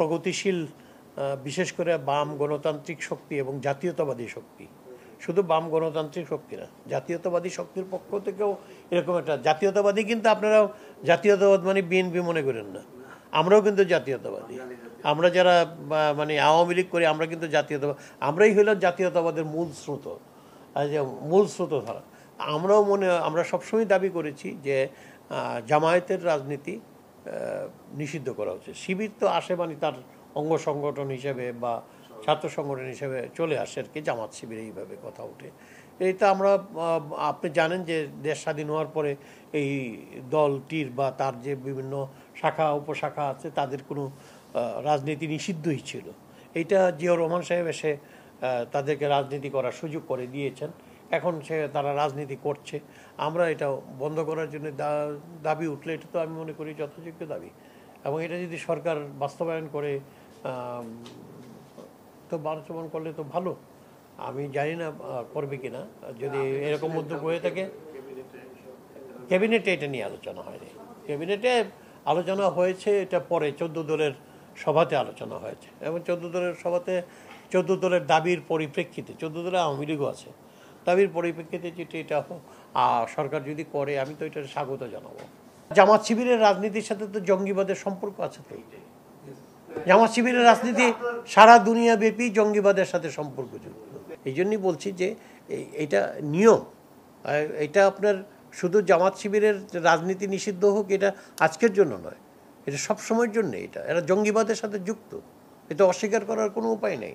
প্রগতিশীল বিশেষ করে বাম গণতান্ত্রিক শক্তি এবং জাতীয়তাবাদী শক্তি শুধু বাম গণতান্ত্রিক শক্তি না জাতীয়তাবাদী শক্তির পক্ষ থেকেও এরকম একটা জাতীয়তাবাদী কিন্তু আপনারা জাতীয়তাবাদ মানে বিএনপি মনে করেন না আমরাও কিন্তু জাতীয়তাবাদী আমরা যারা মানে আওয়ামী লীগ করি আমরা কিন্তু জাতীয়তাবাদ আমরাই হইলাম জাতীয়তাবাদের মূল স্রোত মূল স্রোত ধরা আমরাও মনে আমরা সবসময় দাবি করেছি যে জামায়াতের রাজনীতি নিষিদ্ধ করা উচিত শিবির তো আসে মানে তার অঙ্গ সংগঠন হিসেবে বা ছাত্র সংগঠন হিসেবে চলে আসে আর কি জামাত শিবির এইভাবে কথা ওঠে তো আমরা আপনি জানেন যে দেশ স্বাধীন হওয়ার পরে এই দলটির বা তার যে বিভিন্ন শাখা উপশাখা আছে তাদের কোনো রাজনীতি নিষিদ্ধই ছিল এইটা জিয়াউর রহমান সাহেব এসে তাদেরকে রাজনীতি করার সুযোগ করে দিয়েছেন এখন সে তারা রাজনীতি করছে আমরা এটা বন্ধ করার জন্য দাবি উঠলে এটা তো আমি মনে করি যথাযোগ্য দাবি এবং এটা যদি সরকার বাস্তবায়ন করে তো বাস্তবায়ন করলে তো ভালো আমি জানি না করবে কি না যদি এরকম উদ্যোগ হয়ে থাকে ক্যাবিনেটে এটা নিয়ে আলোচনা হয়নি ক্যাবিনেটে আলোচনা হয়েছে এটা পরে চোদ্দ দলের সভাতে আলোচনা হয়েছে এবং চোদ্দ দলের সভাতে চোদ্দ দলের দাবির পরিপ্রেক্ষিতে চোদ্দ দলে আওয়ামী লীগও আছে দাবির পরিপ্রেক্ষিতে যেটি এটা সরকার যদি করে আমি তো এটা স্বাগত জানাবো জামাত শিবিরের রাজনীতির সাথে তো জঙ্গিবাদের সম্পর্ক আছে তো জামাত শিবিরের রাজনীতি সারা দুনিয়া ব্যাপী জঙ্গিবাদের সাথে সম্পর্কযুক্ত এই জন্যই বলছি যে এটা নিয়ম এটা আপনার শুধু জামাত শিবিরের রাজনীতি নিষিদ্ধ হোক এটা আজকের জন্য নয় এটা সবসময়ের জন্য এটা এরা জঙ্গিবাদের সাথে যুক্ত এটা অস্বীকার করার কোনো উপায় নেই